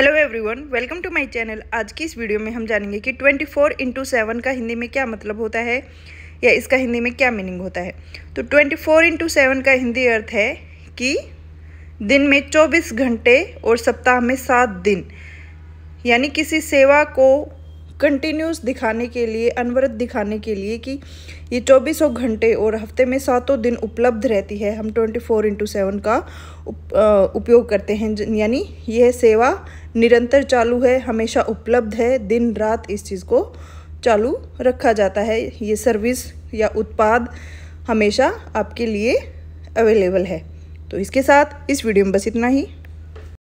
hello everyone welcome to my channel आज की इस वीडियो में हम जानेंगे कि 24 फोर इंटू सेवन का हिंदी में क्या मतलब होता है या इसका हिंदी में क्या मीनिंग होता है तो 24 फोर इंटू सेवन का हिंदी अर्थ है कि दिन में 24 घंटे और सप्ताह में सात दिन यानी किसी सेवा को कंटिन्यूस दिखाने के लिए अनवरत दिखाने के लिए कि ये चौबीसों घंटे और हफ्ते में सातों दिन उपलब्ध रहती है हम ट्वेंटी फोर इंटू सेवन का उपयोग करते हैं यानी यह सेवा निरंतर चालू है हमेशा उपलब्ध है दिन रात इस चीज़ को चालू रखा जाता है ये सर्विस या उत्पाद हमेशा आपके लिए अवेलेबल है तो इसके साथ इस वीडियो में बस इतना ही